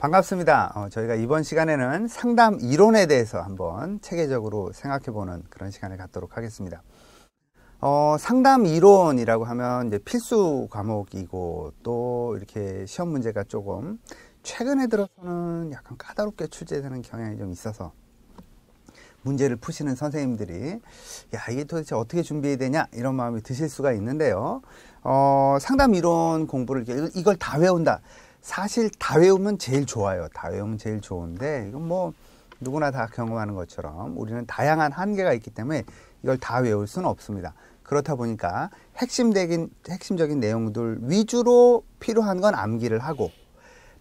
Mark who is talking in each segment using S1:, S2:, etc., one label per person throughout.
S1: 반갑습니다. 어, 저희가 이번 시간에는 상담 이론에 대해서 한번 체계적으로 생각해보는 그런 시간을 갖도록 하겠습니다. 어, 상담 이론이라고 하면 이제 필수 과목이고 또 이렇게 시험 문제가 조금 최근에 들어서는 약간 까다롭게 출제되는 경향이 좀 있어서 문제를 푸시는 선생님들이 야 이게 도대체 어떻게 준비해야 되냐 이런 마음이 드실 수가 있는데요. 어, 상담 이론 공부를 이걸 다 외운다. 사실 다 외우면 제일 좋아요. 다 외우면 제일 좋은데 이건 뭐 누구나 다 경험하는 것처럼 우리는 다양한 한계가 있기 때문에 이걸 다 외울 수는 없습니다. 그렇다 보니까 핵심적인 핵심적인 내용들 위주로 필요한 건 암기를 하고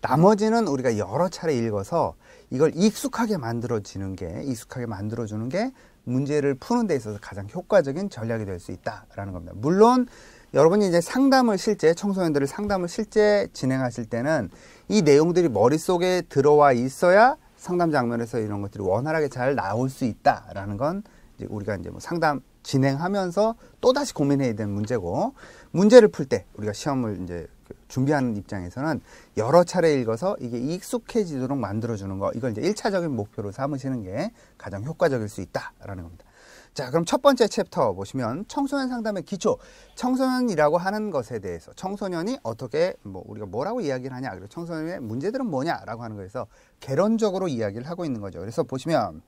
S1: 나머지는 우리가 여러 차례 읽어서 이걸 익숙하게 만들어지는 게 익숙하게 만들어주는 게 문제를 푸는 데 있어서 가장 효과적인 전략이 될 수 있다라는 겁니다. 물론 여러분이 이제 상담을 실제 청소년들을 상담을 실제 진행하실 때는 이 내용들이 머릿속에 들어와 있어야 상담 장면에서 이런 것들이 원활하게 잘 나올 수 있다라는 건 이제 우리가 이제 뭐 상담 진행하면서 또 다시 고민해야 되는 문제고 문제를 풀 때 우리가 시험을 이제 그 준비하는 입장에서는 여러 차례 읽어서 이게 익숙해지도록 만들어주는 거 이걸 이제 일차적인 목표로 삼으시는 게 가장 효과적일 수 있다라는 겁니다. 자, 그럼 첫 번째 챕터 보시면 청소년 상담의 기초. 청소년이라고 하는 것에 대해서 청소년이 어떻게 뭐 우리가 뭐라고 이야기를 하냐, 그리고 청소년의 문제들은 뭐냐라고 하는 거에서 개론적으로 이야기를 하고 있는 거죠. 그래서 보시면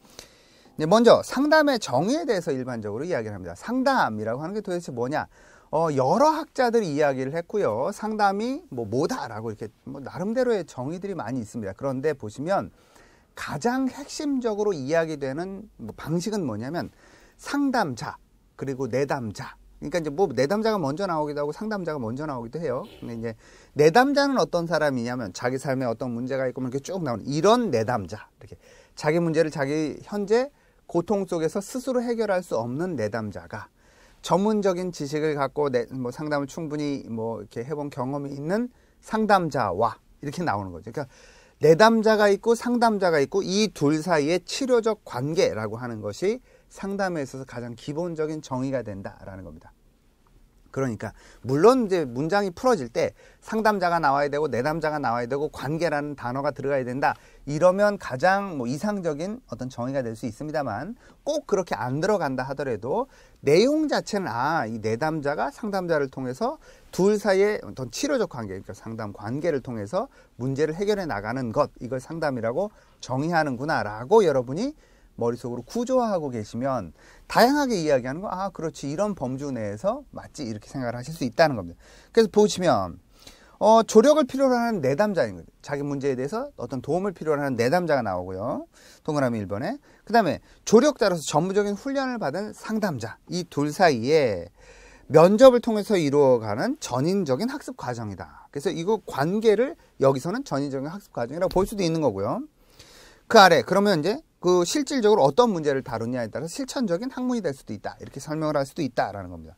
S1: 먼저 상담의 정의에 대해서 일반적으로 이야기를 합니다. 상담이라고 하는 게 도대체 뭐냐? 어, 여러 학자들이 이야기를 했고요. 상담이 뭐 뭐다라고 이렇게 뭐 나름대로의 정의들이 많이 있습니다. 그런데 보시면 가장 핵심적으로 이야기되는 뭐 방식은 뭐냐면 상담자 그리고 내담자 그러니까 이제 뭐 내담자가 먼저 나오기도 하고 상담자가 먼저 나오기도 해요. 근데 이제 내담자는 어떤 사람이냐면 자기 삶에 어떤 문제가 있고 뭐 이렇게 쭉 나오는 이런 내담자 이렇게 자기 문제를 자기 현재 고통 속에서 스스로 해결할 수 없는 내담자가 전문적인 지식을 갖고 내, 뭐 상담을 충분히 뭐 이렇게 해본 경험이 있는 상담자와 이렇게 나오는 거죠. 그러니까 내담자가 있고 상담자가 있고 이 둘 사이의 치료적 관계라고 하는 것이 상담에 있어서 가장 기본적인 정의가 된다라는 겁니다. 그러니까 물론 이제 문장이 풀어질 때 상담자가 나와야 되고 내담자가 나와야 되고 관계라는 단어가 들어가야 된다. 이러면 가장 뭐 이상적인 어떤 정의가 될 수 있습니다만 꼭 그렇게 안 들어간다 하더라도 내용 자체는 아, 이 내담자가 상담자를 통해서 둘 사이의 어떤 치료적 관계, 그러니까 상담 관계를 통해서 문제를 해결해 나가는 것, 이걸 상담이라고 정의하는구나라고 여러분이 머릿속으로 구조화하고 계시면 다양하게 이야기하는 거, 아, 그렇지. 이런 범주 내에서 맞지. 이렇게 생각을 하실 수 있다는 겁니다. 그래서 보시면, 어, 조력을 필요로 하는 내담자인 거죠. 자기 문제에 대해서 어떤 도움을 필요로 하는 내담자가 나오고요. 동그라미 1번에. 그 다음에 조력자로서 전문적인 훈련을 받은 상담자. 이 둘 사이에 면접을 통해서 이루어가는 전인적인 학습 과정이다. 그래서 이거 관계를 여기서는 전인적인 학습 과정이라고 볼 수도 있는 거고요. 그 아래, 그러면 이제 그 실질적으로 어떤 문제를 다루냐에 따라서 실천적인 학문이 될 수도 있다. 이렇게 설명을 할 수도 있다라는 겁니다.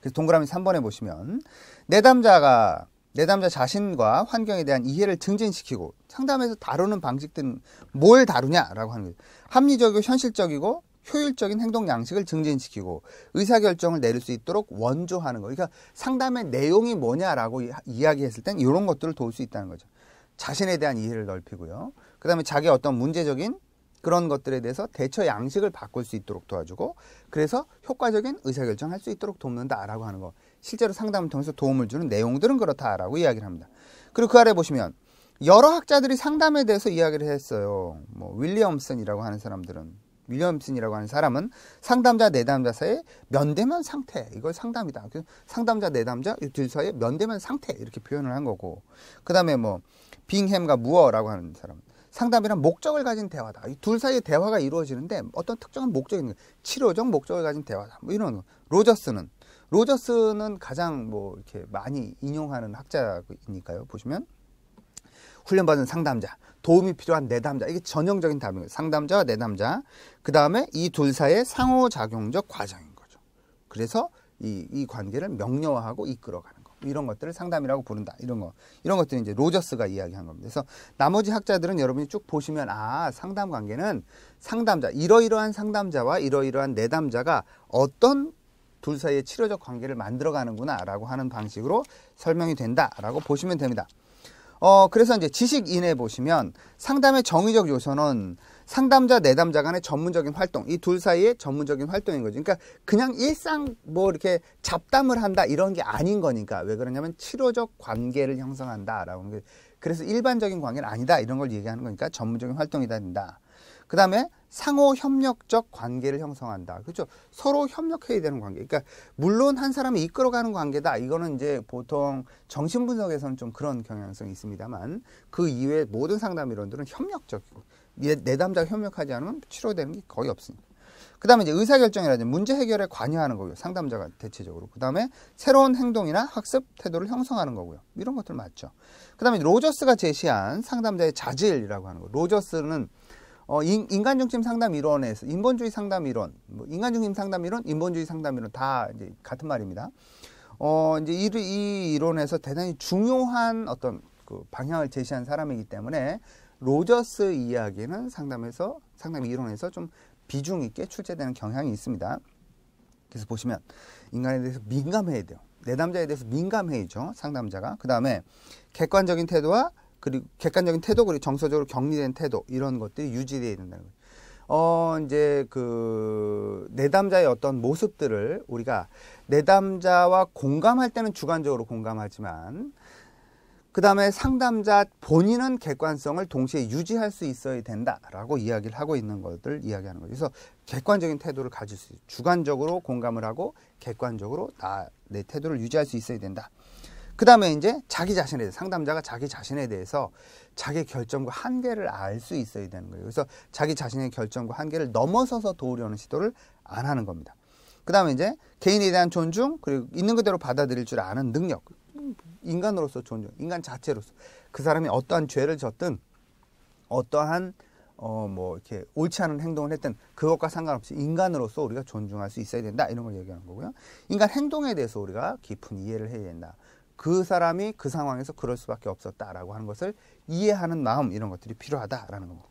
S1: 그래서 동그라미 3번에 보시면 내담자가 내담자 자신과 환경에 대한 이해를 증진시키고 상담에서 다루는 방식 들은뭘 다루냐라고 하는 거예 합리적이고 현실적이고 효율적인 행동 양식을 증진시키고 의사결정을 내릴 수 있도록 원조하는 거. 그러니까 상담의 내용이 뭐냐라고 이야기했을 땐 이런 것들을 도울 수 있다는 거죠. 자신에 대한 이해를 넓히고요. 그 다음에 자기 어떤 문제적인 그런 것들에 대해서 대처 양식을 바꿀 수 있도록 도와주고 그래서 효과적인 의사결정할 수 있도록 돕는다라고 하는 거 실제로 상담을 통해서 도움을 주는 내용들은 그렇다라고 이야기를 합니다. 그리고 그 아래 보시면 여러 학자들이 상담에 대해서 이야기를 했어요. 뭐 윌리엄슨이라고 하는 사람들은 윌리엄슨이라고 하는 사람은 상담자 내담자 사이의 면대면 상태 이걸 상담이다. 그 상담자 내담자 둘 사이의 면대면 상태 이렇게 표현을 한 거고 그 다음에 뭐 빙햄과 무어라고 하는 사람 상담이란 목적을 가진 대화다. 이 둘 사이의 대화가 이루어지는데 어떤 특정한 목적이 있는 치료적 목적을 가진 대화다. 뭐 이런 로저스는 로저스는 가장 뭐 이렇게 많이 인용하는 학자니까요. 보시면 훈련받은 상담자, 도움이 필요한 내담자. 이게 전형적인 답입니다. 상담자와 내담자. 그다음에 이 둘 사이의 상호작용적 과정인 거죠. 그래서 이, 이 관계를 명료화하고 이끌어가는 이런 것들을 상담이라고 부른다. 이런 거. 이런 것들은 이제 로저스가 이야기한 겁니다. 그래서 나머지 학자들은 여러분이 쭉 보시면 아, 상담 관계는 상담자, 이러이러한 상담자와 이러이러한 내담자가 어떤 둘 사이의 치료적 관계를 만들어 가는구나 라고 하는 방식으로 설명이 된다 라고 보시면 됩니다. 어, 그래서 이제 지식인에 보시면 상담의 정의적 요소는 상담자 내담자 간의 전문적인 활동 이 둘 사이의 전문적인 활동인 거죠 그러니까 그냥 일상 뭐 이렇게 잡담을 한다 이런 게 아닌 거니까 왜 그러냐면 치료적 관계를 형성한다라고 게 그래서 일반적인 관계는 아니다 이런 걸 얘기하는 거니까 전문적인 활동이다 된다 그 다음에 상호 협력적 관계를 형성한다 그렇죠 서로 협력해야 되는 관계 그러니까 물론 한 사람이 이끌어가는 관계다 이거는 이제 보통 정신분석에서는 좀 그런 경향성이 있습니다만 그 이외에 모든 상담 이론들은 협력적이고 내담자가 협력하지 않으면 치료되는 게 거의 없습니다. 그 다음에 이제 의사결정이라든지 문제 해결에 관여하는 거고요. 상담자가 대체적으로. 그 다음에 새로운 행동이나 학습 태도를 형성하는 거고요. 이런 것들 맞죠. 그 다음에 로저스가 제시한 상담자의 자질이라고 하는 거. 로저스는 어, 인간중심 상담 이론에서 인본주의 상담 이론, 뭐 인간중심 상담 이론, 인본주의 상담 이론 다 이제 같은 말입니다. 어, 이제 이, 이 이론에서 대단히 중요한 어떤 그 방향을 제시한 사람이기 때문에 로저스 이야기는 상담에서 상담 이론에서 좀 비중 있게 출제되는 경향이 있습니다. 그래서 보시면 인간에 대해서 민감해야 돼요. 내담자에 대해서 민감해야죠. 상담자가. 그 다음에 객관적인 태도와 그리고 객관적인 태도 그리고 정서적으로 격리된 태도 이런 것들이 유지되어야 된다는 거예요. 어 이제 그 내담자의 어떤 모습들을 우리가 내담자와 공감할 때는 주관적으로 공감하지만 그 다음에 상담자 본인은 객관성을 동시에 유지할 수 있어야 된다라고 이야기를 하고 있는 것들 이야기하는 거죠. 그래서 객관적인 태도를 가질 수 있어요. 주관적으로 공감을 하고 객관적으로 나, 내 태도를 유지할 수 있어야 된다. 그 다음에 이제 자기 자신에 대해서 상담자가 자기 자신에 대해서 자기 결정과 한계를 알 수 있어야 되는 거예요. 그래서 자기 자신의 결정과 한계를 넘어서서 도우려는 시도를 안 하는 겁니다. 그 다음에 이제 개인에 대한 존중, 그리고 있는 그대로 받아들일 줄 아는 능력. 인간으로서 존중, 인간 자체로서 그 사람이 어떠한 죄를 졌든 어떠한 어뭐 이렇게 옳지 않은 행동을 했든 그것과 상관없이 인간으로서 우리가 존중할 수 있어야 된다 이런 걸 얘기하는 거고요. 인간 행동에 대해서 우리가 깊은 이해를 해야 된다. 그 사람이 그 상황에서 그럴 수밖에 없었다라고 하는 것을 이해하는 마음 이런 것들이 필요하다라는 겁니다.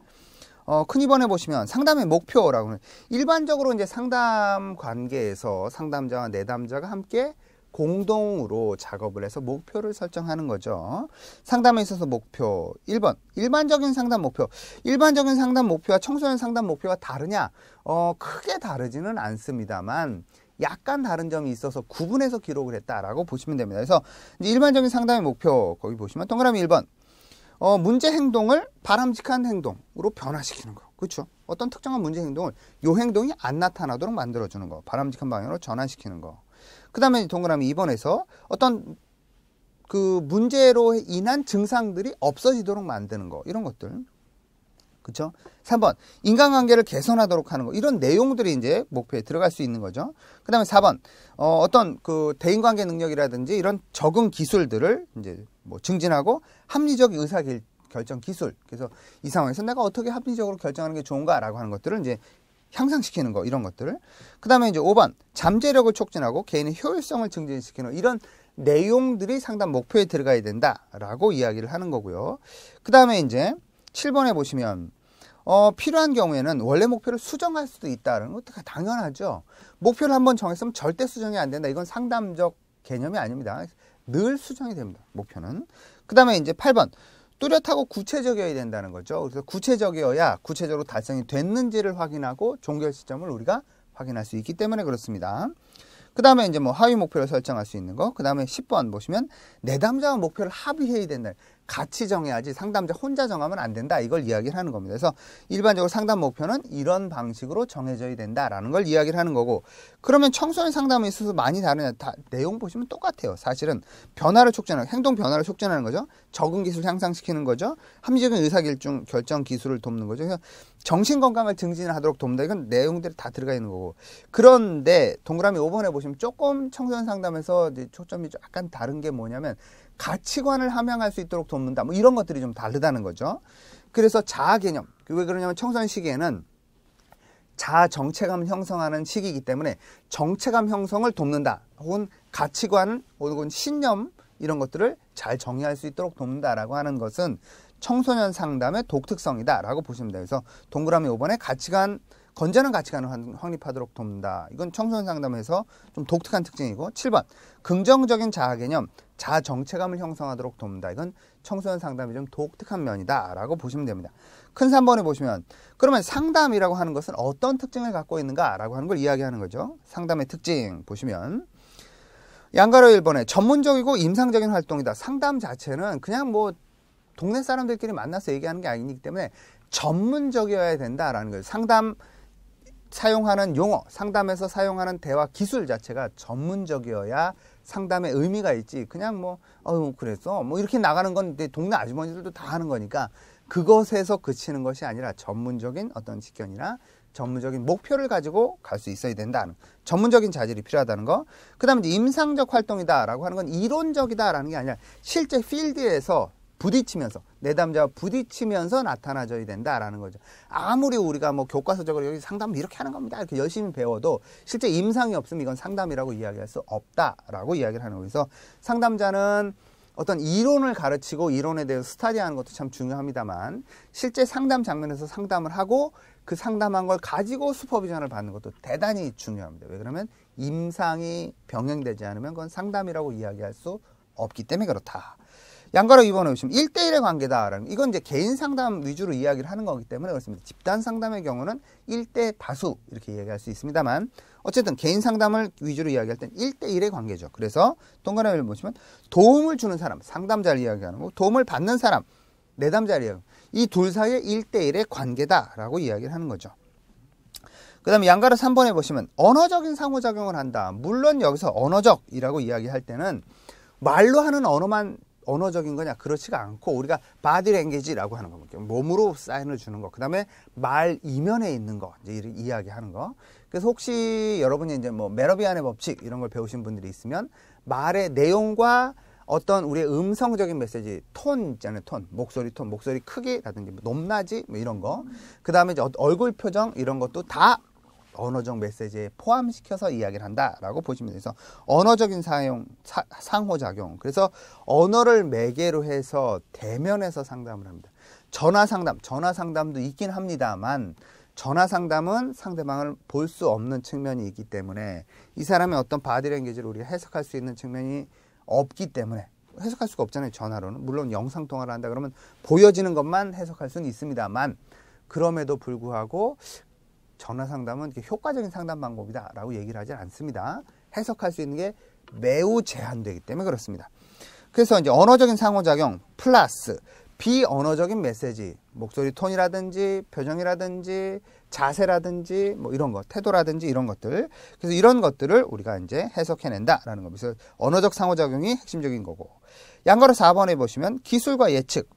S1: 어, 큰이번에 보시면 상담의 목표라고는 일반적으로 이제 상담 관계에서 상담자와 내담자가 함께 공동으로 작업을 해서 목표를 설정하는 거죠. 상담에 있어서 목표 1번 일반적인 상담 목표 일반적인 상담 목표와 청소년 상담 목표가 다르냐? 어, 크게 다르지는 않습니다만 약간 다른 점이 있어서 구분해서 기록을 했다라고 보시면 됩니다. 그래서 이제 일반적인 상담의 목표 거기 보시면 동그라미 1번 어, 문제 행동을 바람직한 행동으로 변화시키는 거. 그렇죠? 어떤 특정한 문제 행동을 요 행동이 안 나타나도록 만들어주는 거. 바람직한 방향으로 전환시키는 거. 그 다음에 동그라미 2번에서 어떤 그 문제로 인한 증상들이 없어지도록 만드는 거 이런 것들 그쵸죠 3번 인간관계를 개선하도록 하는 거 이런 내용들이 이제 목표에 들어갈 수 있는 거죠. 그다음에 4번 어, 어떤 그 대인관계 능력이라든지 이런 적응 기술들을 이제 뭐 증진하고 합리적 의사 결정 기술 그래서 이 상황에서 내가 어떻게 합리적으로 결정하는 게 좋은가라고 하는 것들을 이제 향상시키는 거 이런 것들을 그다음에 이제 5번 잠재력을 촉진하고 개인의 효율성을 증진시키는 이런 내용들이 상담 목표에 들어가야 된다라고 이야기를 하는 거고요. 그다음에 이제 7번에 보시면 어, 필요한 경우에는 원래 목표를 수정할 수도 있다는 것 당연하죠. 목표를 한번 정했으면 절대 수정이 안 된다. 이건 상담적 개념이 아닙니다. 늘 수정이 됩니다. 목표는. 그다음에 이제 8번 뚜렷하고 구체적이어야 된다는 거죠. 그래서 구체적이어야 구체적으로 달성이 됐는지를 확인하고 종결 시점을 우리가 확인할 수 있기 때문에 그렇습니다. 그 다음에 이제 뭐 하위 목표를 설정할 수 있는 거. 그 다음에 10번 보시면 내담자와 목표를 합의해야 된다. 같이 정해야지 상담자 혼자 정하면 안 된다 이걸 이야기를 하는 겁니다. 그래서 일반적으로 상담 목표는 이런 방식으로 정해져야 된다라는 걸 이야기를 하는 거고 그러면 청소년 상담에 있어서 많이 다르냐 다 내용 보시면 똑같아요. 사실은 변화를 촉진하는 행동 변화를 촉진하는 거죠. 적응 기술 향상시키는 거죠. 합리적인 의사결정 결정 기술을 돕는 거죠. 그래서 정신 건강을 증진하도록 돕는다. 이건 내용들이 다 들어가 있는 거고 그런데 동그라미 5번에 보시면 조금 청소년 상담에서 이제 초점이 약간 다른 게 뭐냐면 가치관을 함양할 수 있도록 돕는다. 뭐 이런 것들이 좀 다르다는 거죠. 그래서 자아 개념. 왜 그러냐면 청소년 시기에는 자아 정체감 형성하는 시기이기 때문에 정체감 형성을 돕는다. 혹은 가치관 혹은 신념 이런 것들을 잘정의할수 있도록 돕는다라고 하는 것은 청소년 상담의 독특성이다라고 보시면 돼요. 그래서 동그라미 5번에 가치관 건전한 가치관을 확립하도록 돕는다. 이건 청소년 상담에서 좀 독특한 특징이고 7번 긍정적인 자아 개념, 자 정체감을 형성하도록 돕는다. 이건 청소년 상담이 좀 독특한 면이다라고 보시면 됩니다. 큰 3번에 보시면 그러면 상담이라고 하는 것은 어떤 특징을 갖고 있는가라고 하는 걸 이야기하는 거죠. 상담의 특징 보시면 양가로 1번에 전문적이고 임상적인 활동이다. 상담 자체는 그냥 뭐 동네 사람들끼리 만나서 얘기하는 게 아니기 때문에 전문적이어야 된다라는 거예요. 상담 사용하는 용어, 상담에서 사용하는 대화 기술 자체가 전문적이어야 상담의 의미가 있지. 그냥 뭐, 어유 그랬어뭐 이렇게 나가는 건 동네 아주머니들도 다 하는 거니까 그것에서 그치는 것이 아니라 전문적인 어떤 직견이나 전문적인 목표를 가지고 갈 수 있어야 된다는 전문적인 자질이 필요하다는 거. 그다음에 임상적 활동이다라고 하는 건 이론적이다라는 게 아니라 실제 필드에서 부딪히면서 내담자와 부딪히면서 나타나져야 된다라는 거죠. 아무리 우리가 뭐 교과서적으로 여기 상담 이렇게 하는 겁니다. 이렇게 열심히 배워도 실제 임상이 없으면 이건 상담이라고 이야기할 수 없다라고 이야기를 하는 거예서 상담자는 어떤 이론을 가르치고 이론에 대해서 스타디하는 것도 참 중요합니다만 실제 상담 장면에서 상담을 하고 그 상담한 걸 가지고 슈퍼비전을 받는 것도 대단히 중요합니다. 왜 그러면 임상이 병행되지 않으면 그건 상담이라고 이야기할 수 없기 때문에 그렇다. 양가로 입원해 오시면 일대일의 관계다라는 이건 이제 개인 상담 위주로 이야기를 하는 거기 때문에 그렇습니다. 집단 상담의 경우는 일대 다수 이렇게 이야기할 수 있습니다만 어쨌든 개인 상담을 위주로 이야기할 땐 일대일의 관계죠. 그래서 동그라미를 보시면 도움을 주는 사람, 상담자를 이야기하는 거, 고 도움을 받는 사람, 내담자를 이야기이둘 사이의 일대일의 관계다라고 이야기를 하는 거죠. 그 다음에 양가로 3번에 보시면 언어적인 상호작용을 한다. 물론 여기서 언어적이라고 이야기할 때는 말로 하는 언어만 언어적인 거냐? 그렇지가 않고 우리가 바디 랭귀지라고 하는 거니다 몸으로 사인을 주는 거. 그다음에 말 이면에 있는 거. 이제 이야기하는 거. 그래서 혹시 여러분이 이제 뭐 메러비안의 법칙 이런 걸 배우신 분들이 있으면 말의 내용과 어떤 우리의 음성적인 메시지, 톤 있잖아요, 톤. 목소리 톤, 목소리 크기라든지 뭐 높낮이 뭐 이런 거. 그 다음에 이제 얼굴 표정 이런 것도 다 언어적 메시지에 포함시켜서 이야기를 한다라고 보시면 돼서 언어적인 사용 사, 상호작용 그래서 언어를 매개로 해서 대면에서 상담을 합니다. 전화 상담 전화 상담도 있긴 합니다만 전화 상담은 상대방을 볼 수 없는 측면이 있기 때문에 이 사람의 어떤 바디랭귀지를 우리가 해석할 수 있는 측면이 없기 때문에 해석할 수가 없잖아요 전화로는 물론 영상 통화를 한다 그러면 보여지는 것만 해석할 수는 있습니다만 그럼에도 불구하고 전화 상담은 효과적인 상담 방법이다라고 얘기를 하지 않습니다. 해석할 수 있는 게 매우 제한되기 때문에 그렇습니다. 그래서 이제 언어적인 상호작용 플러스 비언어적인 메시지, 목소리 톤이라든지 표정이라든지 자세라든지 뭐 이런 것, 태도라든지 이런 것들. 그래서 이런 것들을 우리가 이제 해석해낸다라는 겁니다. 그 언어적 상호작용이 핵심적인 거고. 양가로 4번에 보시면 기술과 예측,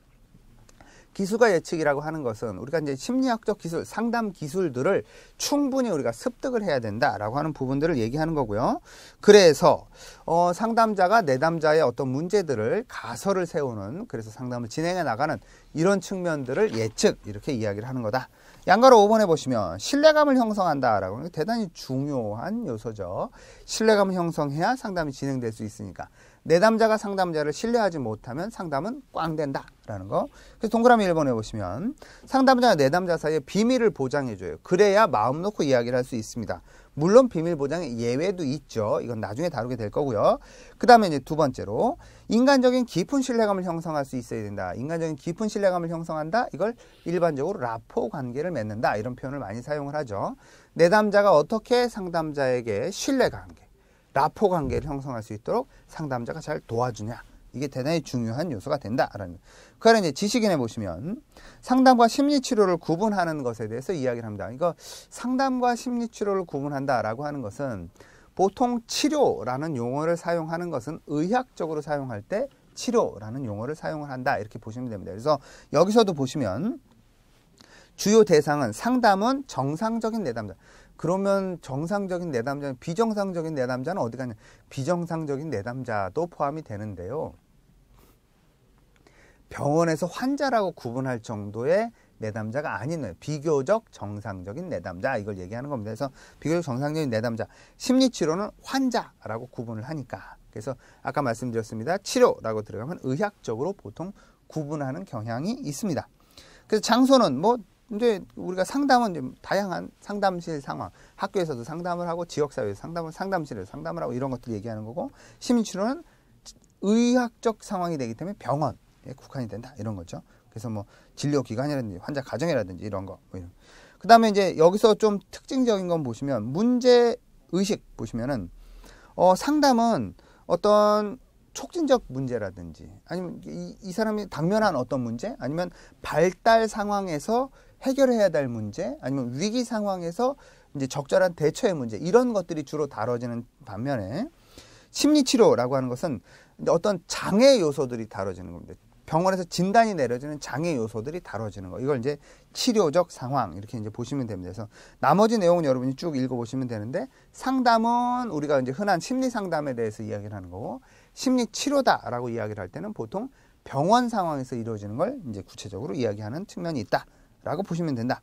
S1: 기수가 예측이라고 하는 것은 우리가 이제 심리학적 기술, 상담 기술들을 충분히 우리가 습득을 해야 된다라고 하는 부분들을 얘기하는 거고요. 그래서 어, 상담자가 내담자의 어떤 문제들을 가설을 세우는 그래서 상담을 진행해 나가는 이런 측면들을 예측 이렇게 이야기를 하는 거다. 양가로 5번에 보시면 신뢰감을 형성한다라고 하는 게 대단히 중요한 요소죠. 신뢰감을 형성해야 상담이 진행될 수 있으니까. 내담자가 상담자를 신뢰하지 못하면 상담은 꽝 된다라는 거. 그래서 동그라미 1번에 보시면 상담자와 내담자 사이에 비밀을 보장해줘요. 그래야 마음 놓고 이야기를 할 수 있습니다. 물론 비밀 보장의 예외도 있죠. 이건 나중에 다루게 될 거고요. 그 다음에 이제 두 번째로 인간적인 깊은 신뢰감을 형성할 수 있어야 된다. 인간적인 깊은 신뢰감을 형성한다. 이걸 일반적으로 라포 관계를 맺는다. 이런 표현을 많이 사용을 하죠. 내담자가 어떻게 상담자에게 신뢰 관계, 라포 관계를 형성할 수 있도록 상담자가 잘 도와주냐. 이게 대단히 중요한 요소가 된다라는 그걸 니 이제 지식인에 보시면 상담과 심리치료를 구분하는 것에 대해서 이야기를 합니다. 이거 상담과 심리치료를 구분한다라고 하는 것은 보통 치료라는 용어를 사용하는 것은 의학적으로 사용할 때 치료라는 용어를 사용을 한다 이렇게 보시면 됩니다. 그래서 여기서도 보시면 주요 대상은 상담은 정상적인 내담자. 그러면 정상적인 내담자는 비정상적인 내담자는 어디 가냐? 비정상적인 내담자도 포함이 되는데요. 병원에서 환자라고 구분할 정도의 내담자가 아닌 비교적 정상적인 내담자 이걸 얘기하는 겁니다. 그래서 비교적 정상적인 내담자 심리치료는 환자라고 구분을 하니까 그래서 아까 말씀드렸습니다. 치료라고 들어가면 의학적으로 보통 구분하는 경향이 있습니다. 그래서 장소는 뭐 이제 우리가 상담은 다양한 상담실 상황, 학교에서도 상담을 하고 지역사회에서 상담을 상담실에서 상담을 하고 이런 것들 얘기하는 거고 심리치료는 의학적 상황이 되기 때문에 병원 예, 국한이 된다 이런 거죠. 그래서 뭐 진료 기간이라든지 환자 가정이라든지 이런 거. 뭐 이런. 그다음에 이제 여기서 좀 특징적인 건 보시면 문제 의식 보시면은 어 상담은 어떤 촉진적 문제라든지 아니면 이, 이 사람이 당면한 어떤 문제 아니면 발달 상황에서 해결해야 될 문제 아니면 위기 상황에서 이제 적절한 대처의 문제 이런 것들이 주로 다뤄지는 반면에 심리치료라고 하는 것은 어떤 장애 요소들이 다뤄지는 겁니다. 병원에서 진단이 내려지는 장애 요소들이 다뤄지는 거. 이걸 이제 치료적 상황 이렇게 이제 보시면 됩니다. 그래서 나머지 내용은 여러분이 쭉 읽어 보시면 되는데 상담은 우리가 이제 흔한 심리 상담에 대해서 이야기를 하는 거고 심리 치료다라고 이야기를 할 때는 보통 병원 상황에서 이루어지는 걸 이제 구체적으로 이야기하는 측면이 있다라고 보시면 된다.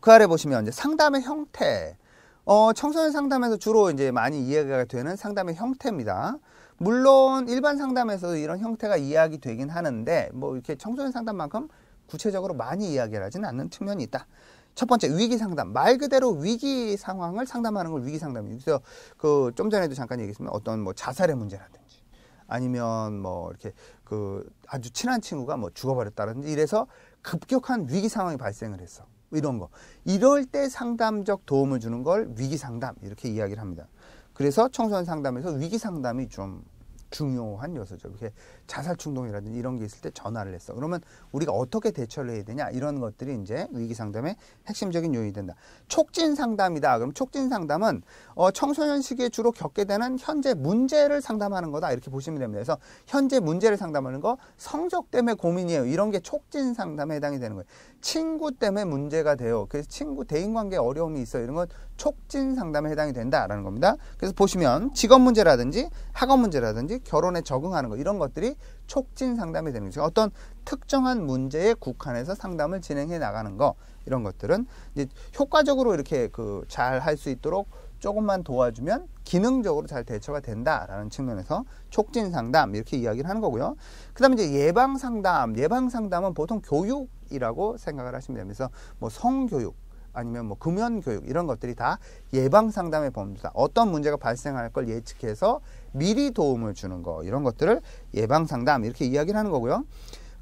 S1: 그 아래 보시면 이제 상담의 형태. 어, 청소년 상담에서 주로 이제 많이 이야기가 되는 상담의 형태입니다. 물론 일반 상담에서도 이런 형태가 이야기 되긴 하는데 뭐 이렇게 청소년 상담만큼 구체적으로 많이 이야기를 하지는 않는 측면이 있다. 첫 번째 위기 상담 말 그대로 위기 상황을 상담하는 걸 위기 상담이에요. 그래서 그 좀 전에도 잠깐 얘기했으면 어떤 뭐 자살의 문제라든지 아니면 뭐 이렇게 그 아주 친한 친구가 뭐 죽어버렸다든지 이래서 급격한 위기 상황이 발생을 했어. 이런 거. 이럴 때 상담적 도움을 주는 걸 위기 상담 이렇게 이야기를 합니다. 그래서 청소년 상담에서 위기 상담이 좀 중요한 요소죠. 이렇게 자살 충동이라든지 이런 게 있을 때 전화를 했어. 그러면 우리가 어떻게 대처를 해야 되냐 이런 것들이 이제 위기 상담의 핵심적인 요인이 된다. 촉진 상담이다. 그럼 촉진 상담은 어, 청소년 시기에 주로 겪게 되는 현재 문제를 상담하는 거다 이렇게 보시면 됩니다. 그래서 현재 문제를 상담하는 거 성적 때문에 고민이에요. 이런 게 촉진 상담에 해당이 되는 거예요. 친구 때문에 문제가 돼요. 그래서 친구 대인관계 어려움이 있어 이런 건 촉진 상담에 해당이 된다라는 겁니다. 그래서 보시면 직업 문제라든지 학업 문제라든지 결혼에 적응하는 거 이런 것들이 촉진 상담이 되는 거죠. 어떤 특정한 문제에 국한해서 상담을 진행해 나가는 거 이런 것들은 이제 효과적으로 이렇게 그 잘 할 수 있도록 조금만 도와주면 기능적으로 잘 대처가 된다라는 측면에서 촉진 상담 이렇게 이야기를 하는 거고요. 그다음에 이제 예방 상담, 예방 상담은 보통 교육이라고 생각을 하시면 됩니다. 그래서 뭐 성교육 아니면 뭐 금연 교육 이런 것들이 다 예방 상담의 범주다. 어떤 문제가 발생할 걸 예측해서 미리 도움을 주는 거 이런 것들을 예방 상담 이렇게 이야기를 하는 거고요.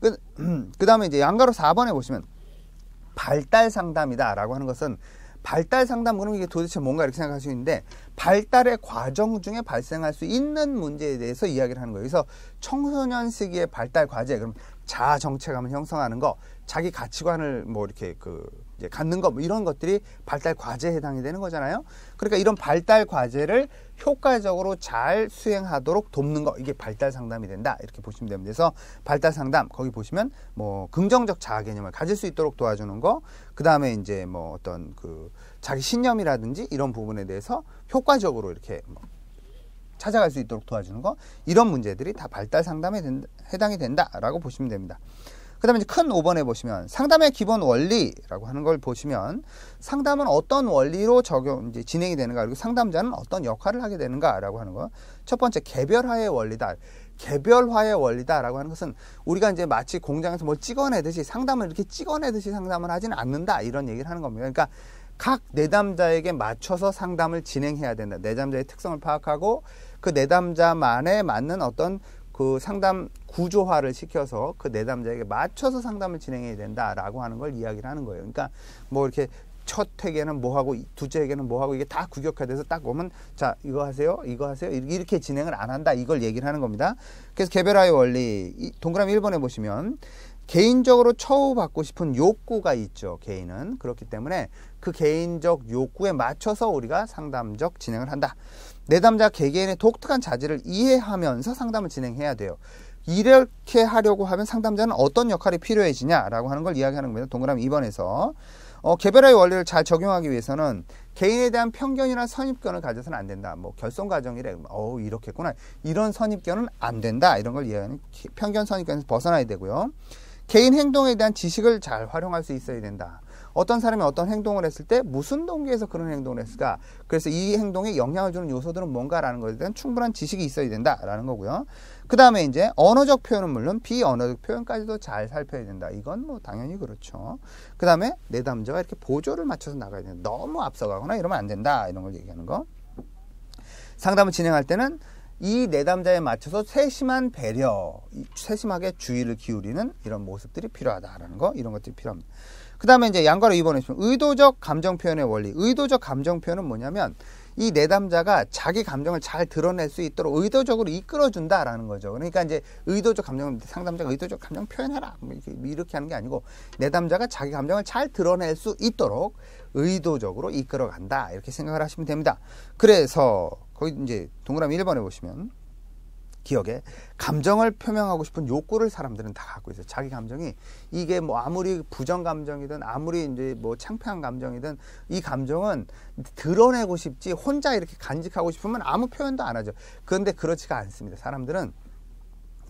S1: 그, 그 다음에 이제 양가로 4번에 보시면 발달 상담이다라고 하는 것은 발달 상담 그러면 이게 도대체 뭔가 이렇게 생각할 수 있는데 발달의 과정 중에 발생할 수 있는 문제에 대해서 이야기를 하는 거예요. 그래서 청소년 시기의 발달 과제 그럼 자아 정체감을 형성하는 거, 자기 가치관을 뭐 이렇게 그 이제 갖는 것, 뭐 이런 것들이 발달 과제에 해당이 되는 거잖아요. 그러니까 이런 발달 과제를 효과적으로 잘 수행하도록 돕는 거, 이게 발달 상담이 된다. 이렇게 보시면 됩니다. 그래서 발달 상담, 거기 보시면 뭐 긍정적 자아 개념을 가질 수 있도록 도와주는 거, 그 다음에 이제 뭐 어떤 그 자기 신념이라든지 이런 부분에 대해서 효과적으로 이렇게 뭐 찾아갈 수 있도록 도와주는 거 이런 문제들이 다 발달 상담에 된, 해당이 된다라고 보시면 됩니다. 그 다음에 큰 5번에 보시면 상담의 기본 원리라고 하는 걸 보시면 상담은 어떤 원리로 적용, 이제 진행이 되는가, 그리고 상담자는 어떤 역할을 하게 되는가라고 하는 거. 첫 번째, 개별화의 원리다. 개별화의 원리다라고 하는 것은 우리가 이제 마치 공장에서 뭘 찍어내듯이 상담을 이렇게 찍어내듯이 상담을 하진 않는다. 이런 얘기를 하는 겁니다. 그러니까 각 내담자에게 맞춰서 상담을 진행해야 된다. 내담자의 특성을 파악하고 그 내담자만에 맞는 어떤 그 상담 구조화를 시켜서 그 내담자에게 맞춰서 상담을 진행해야 된다라고 하는 걸 이야기를 하는 거예요. 그러니까 뭐 이렇게 첫 회계는 뭐하고 두째 회계는 뭐하고 이게 다 규격화돼서 딱 오면 자 이거 하세요 이거 하세요 이렇게 진행을 안 한다 이걸 얘기를 하는 겁니다 그래서 개별화의 원리 동그라미 1번에 보시면 개인적으로 처우받고 싶은 욕구가 있죠. 개인은. 그렇기 때문에 그 개인적 욕구에 맞춰서 우리가 상담적 진행을 한다. 내담자 개개인의 독특한 자질을 이해하면서 상담을 진행해야 돼요. 이렇게 하려고 하면 상담자는 어떤 역할이 필요해지냐라고 하는 걸 이야기하는 겁니다. 동그라미 2번에서. 어, 개별화의 원리를 잘 적용하기 위해서는 개인에 대한 편견이나 선입견을 가져서는 안 된다. 뭐 결손 과정이래 어우 이렇게했구나 이런 선입견은 안 된다. 이런 걸 이해하는 편견 선입견에서 벗어나야 되고요. 개인 행동에 대한 지식을 잘 활용할 수 있어야 된다. 어떤 사람이 어떤 행동을 했을 때 무슨 동기에서 그런 행동을 했을까? 그래서 이 행동에 영향을 주는 요소들은 뭔가라는 것에 대한 충분한 지식이 있어야 된다라는 거고요. 그 다음에 이제 언어적 표현은 물론 비언어적 표현까지도 잘 살펴야 된다. 이건 뭐 당연히 그렇죠. 그 다음에 내담자가 이렇게 보조를 맞춰서 나가야 된다. 너무 앞서가거나 이러면 안 된다. 이런 걸 얘기하는 거. 상담을 진행할 때는 이 내담자에 맞춰서 세심한 배려, 세심하게 주의를 기울이는 이런 모습들이 필요하다라는 거, 이런 것들이 필요합니다. 그 다음에 이제 양가로 입원해 주면 의도적 감정 표현의 원리. 의도적 감정 표현은 뭐냐면 이 내담자가 자기 감정을 잘 드러낼 수 있도록 의도적으로 이끌어준다라는 거죠. 그러니까 이제 의도적 감정 상담자가 의도적 감정 표현해라. 뭐 이렇게, 이렇게 하는 게 아니고 내담자가 자기 감정을 잘 드러낼 수 있도록 의도적으로 이끌어간다. 이렇게 생각을 하시면 됩니다. 그래서 거기 이제 동그라미 1번에 보시면 기억에 감정을 표명하고 싶은 욕구를 사람들은 다 갖고 있어요. 자기 감정이 이게 뭐 아무리 부정 감정이든 아무리 이제 뭐 창피한 감정이든 이 감정은 드러내고 싶지 혼자 이렇게 간직하고 싶으면 아무 표현도 안 하죠. 그런데 그렇지가 않습니다. 사람들은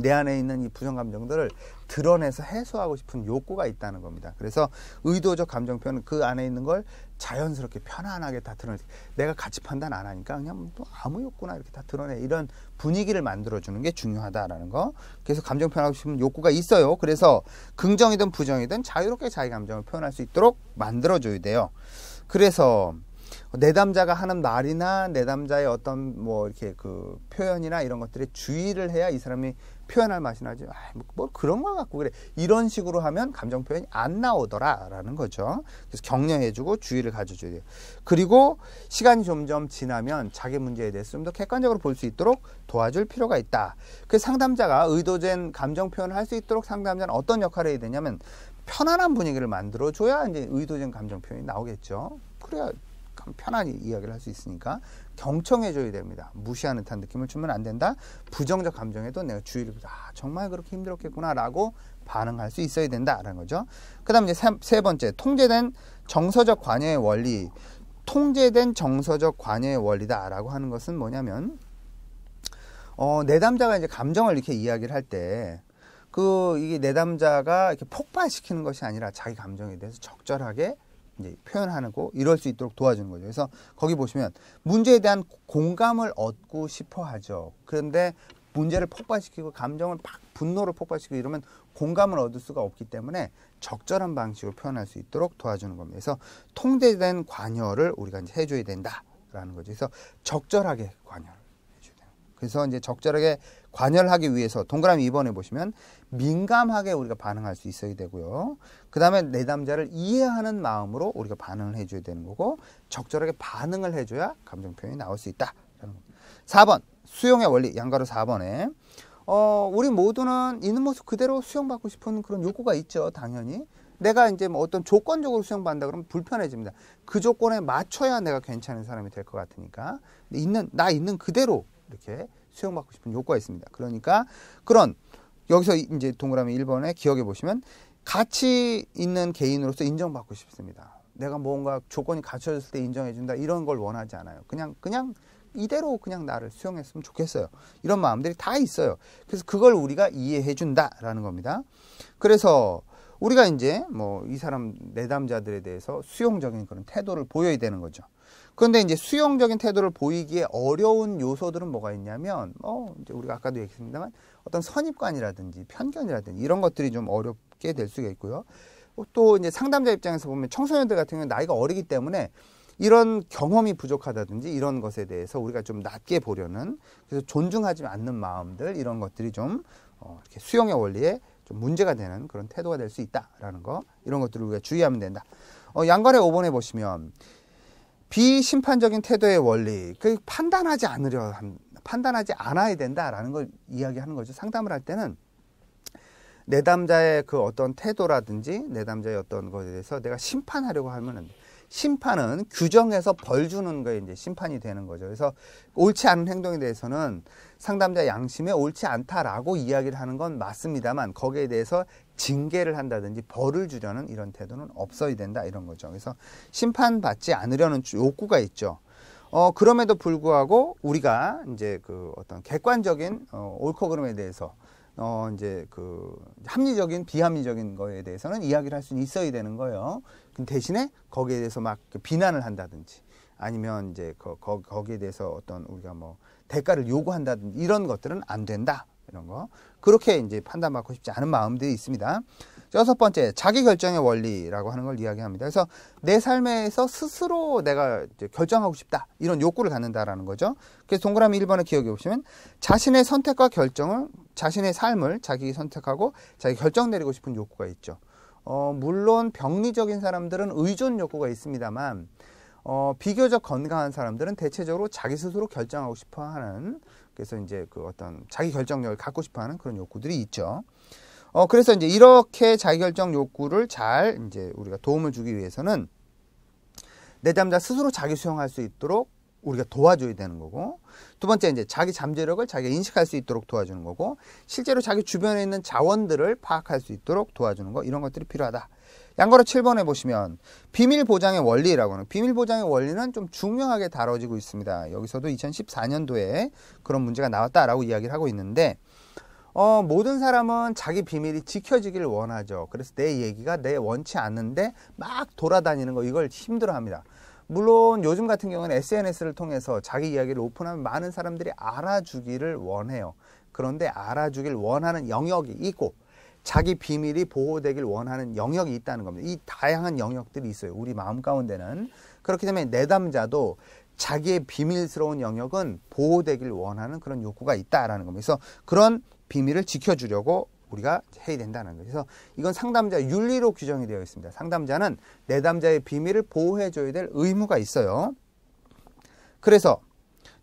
S1: 내 안에 있는 이 부정 감정들을 드러내서 해소하고 싶은 욕구가 있다는 겁니다. 그래서 의도적 감정 표현은 그 안에 있는 걸 자연스럽게 편안하게 다 드러내. 내가 가치 판단 안 하니까 그냥 뭐 아무 욕구나 이렇게 다 드러내. 이런 분위기를 만들어주는 게 중요하다라는 거. 그래서 감정 표현하고 싶은 욕구가 있어요. 그래서 긍정이든 부정이든 자유롭게 자기 감정을 표현할 수 있도록 만들어줘야 돼요. 그래서 내담자가 하는 말이나 내담자의 어떤 뭐 이렇게 그 표현이나 이런 것들에 주의를 해야 이 사람이 표현할 맛이 나지. 아, 뭐, 뭐 그런 거 갖고 그래. 이런 식으로 하면 감정 표현이 안 나오더라라는 거죠. 그래서 격려해주고 주의를 가져줘야 돼요. 그리고 시간이 점점 지나면 자기 문제에 대해서 좀 더 객관적으로 볼 수 있도록 도와줄 필요가 있다. 그 상담자가 의도된 감정 표현을 할 수 있도록 상담자는 어떤 역할을 해야 되냐면 편안한 분위기를 만들어 줘야 이제 의도된 감정 표현이 나오겠죠. 그래야 편안히 이야기를 할 수 있으니까 경청해줘야 됩니다. 무시하는 듯한 느낌을 주면 안 된다. 부정적 감정에도 내가 주의를 아 정말 그렇게 힘들었겠구나라고 반응할 수 있어야 된다라는 거죠. 그다음 이제 세, 세 번째 통제된 정서적 관여의 원리. 통제된 정서적 관여의 원리다라고 하는 것은 뭐냐면 어, 내담자가 이제 감정을 이렇게 이야기를 할 때, 그, 이게 내담자가 이렇게 폭발시키는 것이 아니라 자기 감정에 대해서 적절하게 이제 표현하고 이럴 수 있도록 도와주는 거죠. 그래서 거기 보시면 문제에 대한 공감을 얻고 싶어 하죠. 그런데 문제를 폭발시키고 감정을 막분노를 폭발시키고 이러면 공감을 얻을 수가 없기 때문에 적절한 방식으로 표현할 수 있도록 도와주는 겁니다. 그래서 통제된 관여를 우리가 이제 해줘야 된다라는 거죠. 그래서 적절하게 관여를 해줘야 돼요. 그래서 이제 적절하게 관여를 하기 위해서 동그라미 2번에 보시면 민감하게 우리가 반응할 수 있어야 되고요. 그 다음에 내담자를 이해하는 마음으로 우리가 반응을 해줘야 되는 거고 적절하게 반응을 해줘야 감정 표현이 나올 수 있다. 4번 수용의 원리 양가로 4번에 어, 우리 모두는 있는 모습 그대로 수용받고 싶은 그런 욕구가 있죠. 당연히. 내가 이제 뭐 어떤 조건적으로 수용받는다 그러면 불편해집니다. 그 조건에 맞춰야 내가 괜찮은 사람이 될 것 같으니까 있는 나 있는 그대로 이렇게 수용받고 싶은 욕구가 있습니다. 그러니까 그런 여기서 이제 동그라미 1번에 기억해 보시면 가치 있는 개인으로서 인정받고 싶습니다. 내가 뭔가 조건이 갖춰졌을 때 인정해준다 이런 걸 원하지 않아요. 그냥 그냥 이대로 그냥 나를 수용했으면 좋겠어요. 이런 마음들이 다 있어요. 그래서 그걸 우리가 이해해준다라는 겁니다. 그래서 우리가 이제 뭐 이 사람 내담자들에 대해서 수용적인 그런 태도를 보여야 되는 거죠. 그런데 이제 수용적인 태도를 보이기에 어려운 요소들은 뭐가 있냐면 뭐, 이제 우리가 아까도 얘기했습니다만 어떤 선입관이라든지 편견이라든지 이런 것들이 좀 어렵게 될 수가 있고요. 어, 또 이제 상담자 입장에서 보면 청소년들 같은 경우는 나이가 어리기 때문에 이런 경험이 부족하다든지 이런 것에 대해서 우리가 좀 낮게 보려는 그래서 존중하지 않는 마음들 이런 것들이 좀 어, 이렇게 수용의 원리에 좀 문제가 되는 그런 태도가 될 수 있다라는 거 이런 것들을 우리가 주의하면 된다. 어, 양갈의 5번에 보시면 비심판적인 태도의 원리, 그 판단하지 않으려 한, 판단하지 않아야 된다라는 걸 이야기하는 거죠. 상담을 할 때는 내담자의 그 어떤 태도라든지 내담자의 어떤 것에 대해서 내가 심판하려고 하면 안 돼. 심판은 규정에서벌 주는 거에 이제 심판이 되는 거죠. 그래서 옳지 않은 행동에 대해서는 상담자 양심에 옳지 않다라고 이야기를 하는 건 맞습니다만 거기에 대해서 징계를 한다든지 벌을 주려는 이런 태도는 없어야 된다 이런 거죠. 그래서 심판받지 않으려는 욕구가 있죠. 어, 그럼에도 불구하고 우리가 이제 그 어떤 객관적인 어, 옳고 그름에 대해서 어, 이제 그 합리적인 비합리적인 거에 대해서는 이야기를 할 수는 있어야 되는 거예요. 대신에 거기에 대해서 막 비난을 한다든지 아니면 이제 거, 거, 기에 대해서 어떤 우리가 뭐 대가를 요구한다든지 이런 것들은 안 된다. 이런 거. 그렇게 이제 판단받고 싶지 않은 마음들이 있습니다. 여섯 번째, 자기 결정의 원리라고 하는 걸 이야기합니다. 그래서 내 삶에서 스스로 내가 이제 결정하고 싶다. 이런 욕구를 갖는다라는 거죠. 그래서 동그라미 1번을 기억해 보시면 자신의 선택과 결정을, 자신의 삶을 자기 선택하고 자기 결정 내리고 싶은 욕구가 있죠. 어, 물론 병리적인 사람들은 의존 욕구가 있습니다만 어, 비교적 건강한 사람들은 대체적으로 자기 스스로 결정하고 싶어 하는 그래서 이제 그 어떤 자기 결정력을 갖고 싶어 하는 그런 욕구들이 있죠. 어, 그래서 이제 이렇게 자기 결정 욕구를 잘 이제 우리가 도움을 주기 위해서는 내담자 스스로 자기 수용할 수 있도록 우리가 도와줘야 되는 거고 두 번째 이제 자기 잠재력을 자기가 인식할 수 있도록 도와주는 거고 실제로 자기 주변에 있는 자원들을 파악할 수 있도록 도와주는 거 이런 것들이 필요하다. 양거로 7번에 보시면 비밀 보장의 원리라고 하는 비밀 보장의 원리는 좀 중요하게 다뤄지고 있습니다. 여기서도 2014년도에 그런 문제가 나왔다라고 이야기를 하고 있는데 어, 모든 사람은 자기 비밀이 지켜지길 원하죠. 그래서 내 얘기가 내 원치 않는데 막 돌아다니는 거 이걸 힘들어 합니다. 물론 요즘 같은 경우는 SNS를 통해서 자기 이야기를 오픈하면 많은 사람들이 알아주기를 원해요. 그런데 알아주길 원하는 영역이 있고 자기 비밀이 보호되길 원하는 영역이 있다는 겁니다. 이 다양한 영역들이 있어요. 우리 마음 가운데는. 그렇기 때문에 내담자도 자기의 비밀스러운 영역은 보호되길 원하는 그런 욕구가 있다라는 겁니다. 그래서 그런 비밀을 지켜주려고 우리가 해야 된다는 거죠 그래서 이건 상담자 윤리로 규정이 되어 있습니다. 상담자는 내담자의 비밀을 보호해줘야 될 의무가 있어요. 그래서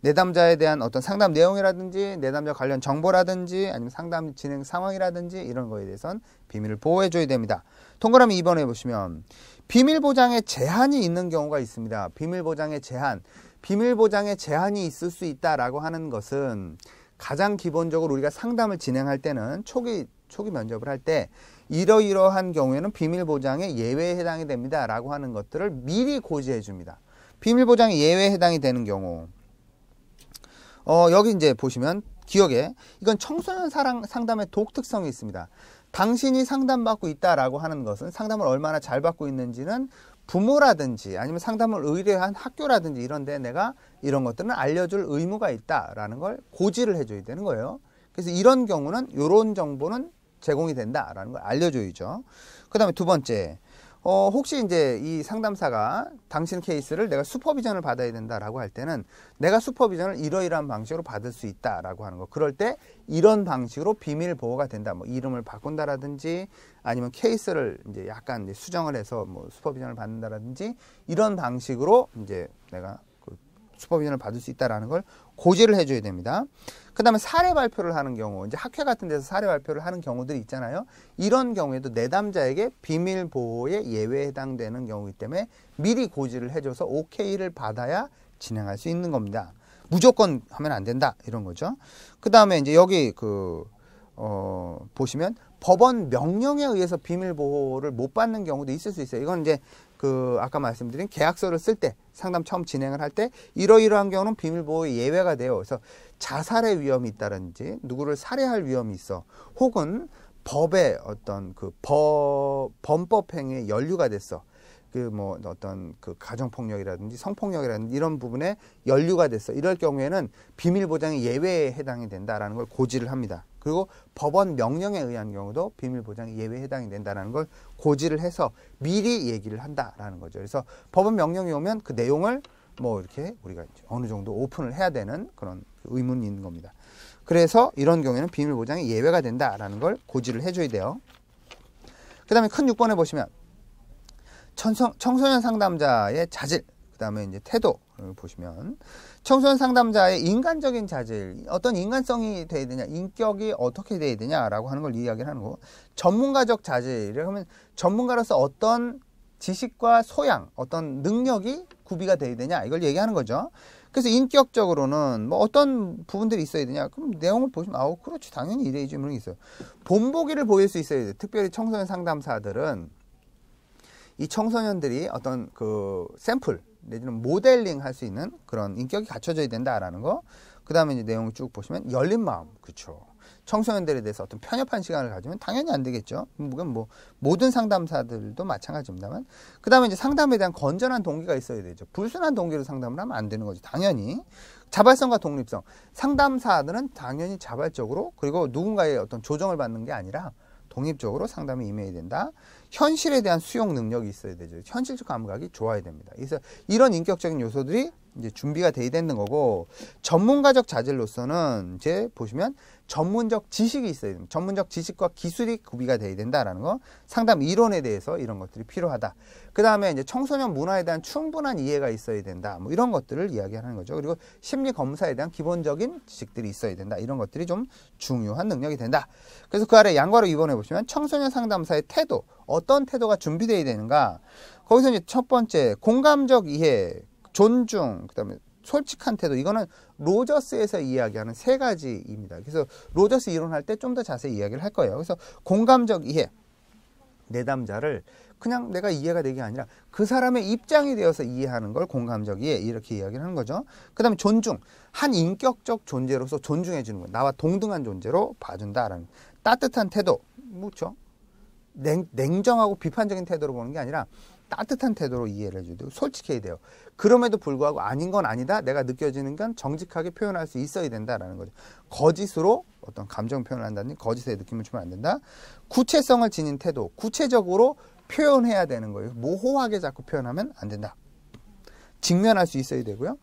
S1: 내담자에 대한 어떤 상담 내용이라든지 내담자 관련 정보라든지 아니면 상담 진행 상황이라든지 이런 거에 대해서는 비밀을 보호해줘야 됩니다. 동그라미 2번에 보시면 비밀 보장에 제한이 있는 경우가 있습니다. 비밀 보장에 제한, 비밀 보장에 제한이 있을 수 있다라고 하는 것은 가장 기본적으로 우리가 상담을 진행할 때는 초기 초기 면접을 할 때 이러이러한 경우에는 비밀 보장의 예외에 해당이 됩니다라고 하는 것들을 미리 고지해 줍니다. 비밀 보장 예외에 해당이 되는 경우 어, 여기 이제 보시면 기억에 이건 청소년 사랑 상담의 독특성이 있습니다. 당신이 상담받고 있다라고 하는 것은 상담을 얼마나 잘 받고 있는지는 부모라든지 아니면 상담을 의뢰한 학교라든지 이런 데 내가 이런 것들은 알려줄 의무가 있다라는 걸 고지를 해줘야 되는 거예요. 그래서 이런 경우는 이런 정보는 제공이 된다라는 걸 알려줘야죠. 그 다음에 두 번째, 어, 혹시 이제 이 상담사가 당신 케이스를 내가 슈퍼비전을 받아야 된다라고 할 때는 내가 슈퍼비전을 이러이러한 방식으로 받을 수 있다라고 하는 거. 그럴 때 이런 방식으로 비밀 보호가 된다. 뭐 이름을 바꾼다라든지 아니면 케이스를 이제 약간 이제 수정을 해서 뭐 슈퍼비전을 받는다라든지 이런 방식으로 이제 내가 그 슈퍼비전을 받을 수 있다라는 걸 고지를 해줘야 됩니다. 그다음에 사례 발표를 하는 경우 이제 학회 같은 데서 사례 발표를 하는 경우들이 있잖아요. 이런 경우에도 내담자에게 비밀 보호의 예외에 해당되는 경우이기 때문에 미리 고지를 해줘서 오케이를 받아야 진행할 수 있는 겁니다. 무조건 하면 안 된다 이런 거죠. 그 다음에 이제 여기 그 어, 보시면 법원 명령에 의해서 비밀 보호를 못 받는 경우도 있을 수 있어요. 이건 이제 그 아까 말씀드린 계약서를 쓸 때 상담 처음 진행을 할 때 이러이러한 경우는 비밀보호 의 예외가 돼요. 그래서 자살의 위험이 있다든지 누구를 살해할 위험이 있어 혹은 법의 어떤 그 버, 범법 행위의 연류가 됐어. 그 뭐 어떤 그 가정폭력이라든지 성폭력이라든지 이런 부분에 연류가 됐어. 이럴 경우에는 비밀보장의 예외에 해당이 된다라는 걸 고지를 합니다. 그리고 법원 명령에 의한 경우도 비밀 보장이 예외에 해당이 된다는 걸 고지를 해서 미리 얘기를 한다라는 거죠. 그래서 법원 명령이 오면 그 내용을 뭐 이렇게 우리가 어느 정도 오픈을 해야 되는 그런 의문이 있는 겁니다. 그래서 이런 경우에는 비밀 보장이 예외가 된다라는 걸 고지를 해줘야 돼요. 그 다음에 큰 6번에 보시면 청소년 상담자의 자질, 그 다음에 이제 태도를 보시면 청소년 상담자의 인간적인 자질, 어떤 인간성이 돼야 되냐, 인격이 어떻게 돼야 되냐라고 하는 걸 이야기를 하는 거고, 전문가적 자질이라 하면 전문가로서 어떤 지식과 소양, 어떤 능력이 구비가 돼야 되냐, 이걸 얘기하는 거죠. 그래서 인격적으로는 뭐 어떤 부분들이 있어야 되냐, 그럼 내용을 보시면, 아우, 그렇지, 당연히 이래야지, 이런 게 있어요. 본보기를 보일 수 있어야 돼요. 특별히 청소년 상담사들은 이 청소년들이 어떤 그 샘플, 내지는 모델링 할 수 있는 그런 인격이 갖춰져야 된다라는 거. 그 다음에 이제 내용을 쭉 보시면 열린 마음. 그쵸. 청소년들에 대해서 어떤 편협한 시간을 가지면 당연히 안 되겠죠. 물론 뭐 모든 상담사들도 마찬가지입니다만. 그 다음에 이제 상담에 대한 건전한 동기가 있어야 되죠. 불순한 동기로 상담을 하면 안 되는 거죠. 당연히. 자발성과 독립성. 상담사들은 당연히 자발적으로 그리고 누군가의 어떤 조정을 받는 게 아니라 독립적으로 상담이 임해야 된다. 현실에 대한 수용 능력이 있어야 되죠. 현실적 감각이 좋아야 됩니다. 그래서 이런 인격적인 요소들이 이제 준비가 돼야 되는 거고 전문가적 자질로서는 이제 보시면 전문적 지식이 있어야 됩니다. 전문적 지식과 기술이 구비가 돼야 된다라는 거. 상담 이론에 대해서 이런 것들이 필요하다. 그 다음에 이제 청소년 문화에 대한 충분한 이해가 있어야 된다. 뭐 이런 것들을 이야기하는 거죠. 그리고 심리 검사에 대한 기본적인 지식들이 있어야 된다. 이런 것들이 좀 중요한 능력이 된다. 그래서 그 아래 양과로 이번에 보시면 청소년 상담사의 태도, 어떤 태도가 준비돼야 되는가. 거기서 이제 첫 번째 공감적 이해, 존중, 그다음에 솔직한 태도 이거는 로저스에서 이야기하는 세 가지입니다. 그래서 로저스 이론할 때 좀 더 자세히 이야기를 할 거예요. 그래서 공감적 이해 내담자를 그냥 내가 이해가 되게 아니라 그 사람의 입장이 되어서 이해하는 걸 공감적 이해 이렇게 이야기를 하는 거죠. 그 다음에 존중. 한 인격적 존재로서 존중해 주는 거예요. 나와 동등한 존재로 봐준다라는 따뜻한 태도. 뭐죠? 그렇죠? 냉, 냉정하고 비판적인 태도로 보는 게 아니라 따뜻한 태도로 이해를 해줘야 되고 솔직해야 돼요. 그럼에도 불구하고 아닌 건 아니다. 내가 느껴지는 건 정직하게 표현할 수 있어야 된다라는 거죠. 거짓으로 어떤 감정 표현을 한다든지 거짓의 느낌을 주면 안 된다. 구체성을 지닌 태도, 구체적으로 표현해야 되는 거예요. 모호하게 자꾸 표현하면 안 된다. 직면할 수 있어야 되고요.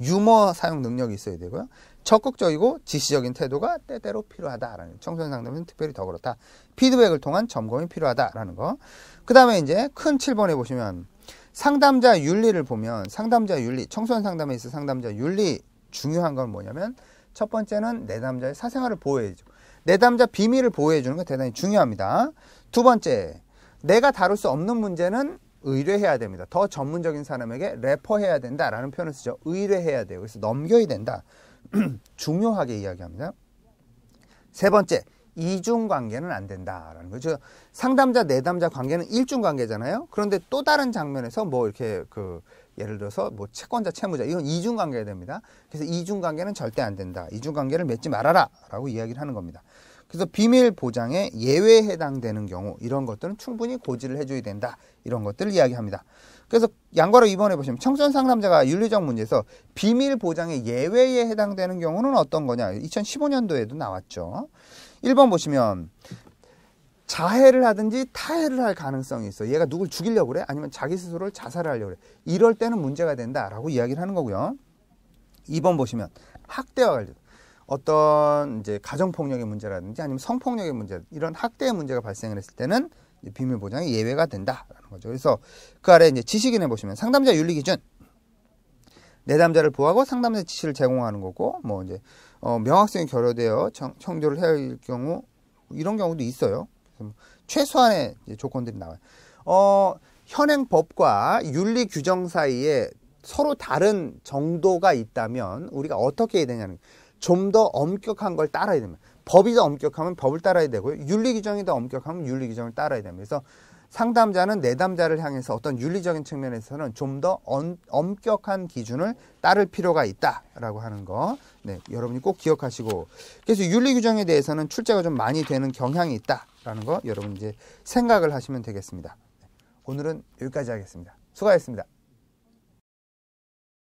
S1: 유머 사용 능력이 있어야 되고요. 적극적이고 지시적인 태도가 때때로 필요하다라는 청소년 상담은 특별히 더 그렇다. 피드백을 통한 점검이 필요하다라는 거. 그 다음에 이제 큰 7번에 보시면 상담자 윤리를 보면 상담자 윤리, 청소년 상담에 있어 상담자 윤리 중요한 건 뭐냐면 첫 번째는 내담자의 사생활을 보호해야죠. 내담자 비밀을 보호해주는 게 대단히 중요합니다. 두 번째, 내가 다룰 수 없는 문제는 의뢰해야 됩니다. 더 전문적인 사람에게 레퍼해야 된다라는 표현을 쓰죠. 의뢰해야 돼요. 그래서 넘겨야 된다. 중요하게 이야기합니다. 세 번째, 이중 관계는 안 된다라는 거죠. 상담자, 내담자 관계는 일중 관계잖아요. 그런데 또 다른 장면에서 뭐 이렇게 그 예를 들어서 뭐 채권자, 채무자 이건 이중 관계가 됩니다. 그래서 이중 관계는 절대 안 된다. 이중 관계를 맺지 말아라라고 이야기를 하는 겁니다. 그래서 비밀 보장에 예외에 해당되는 경우 이런 것들은 충분히 고지를 해줘야 된다. 이런 것들을 이야기합니다. 그래서 양과로 입원해 보시면 청년 소 상담자가 윤리적 문제에서 비밀 보장의 예외에 해당되는 경우는 어떤 거냐? 2015년도에도 나왔죠. 1번 보시면 자해를 하든지 타해를 할 가능성이 있어. 얘가 누굴 죽이려고 그래? 아니면 자기 스스로를 자살 하려고 그래. 이럴 때는 문제가 된다라고 이야기를 하는 거고요. 2번 보시면 학대와 관련 어떤 이제 가정폭력의 문제라든지 아니면 성폭력의 문제 이런 학대의 문제가 발생을 했을 때는 비밀 보장이 예외가 된다라는 거죠. 그래서 그 아래 이제 지식인에 보시면 상담자 윤리 기준 내담자를 보호하고 상담자 지시를 제공하는 거고 뭐 이제 어, 명확성이 결여되어 청, 청조를 해야 할 경우 이런 경우도 있어요. 그래서 뭐 최소한의 조건들이 나와요. 어, 현행 법과 윤리 규정 사이에 서로 다른 정도가 있다면 우리가 어떻게 해야 되냐는 좀 더 엄격한 걸 따라야 됩니다. 법이 다 엄격하면 법을 따라야 되고요. 윤리 규정이 다 엄격하면 윤리 규정을 따라야 됩니다. 그래서 상담자는 내담자를 향해서 어떤 윤리적인 측면에서는 좀 더 엄격한 기준을 따를 필요가 있다라고 하는 거. 네, 여러분이 꼭 기억하시고. 그래서 윤리 규정에 대해서는 출제가 좀 많이 되는 경향이 있다라는 거 여러분 이제 생각을 하시면 되겠습니다. 네, 오늘은 여기까지 하겠습니다. 수고하셨습니다.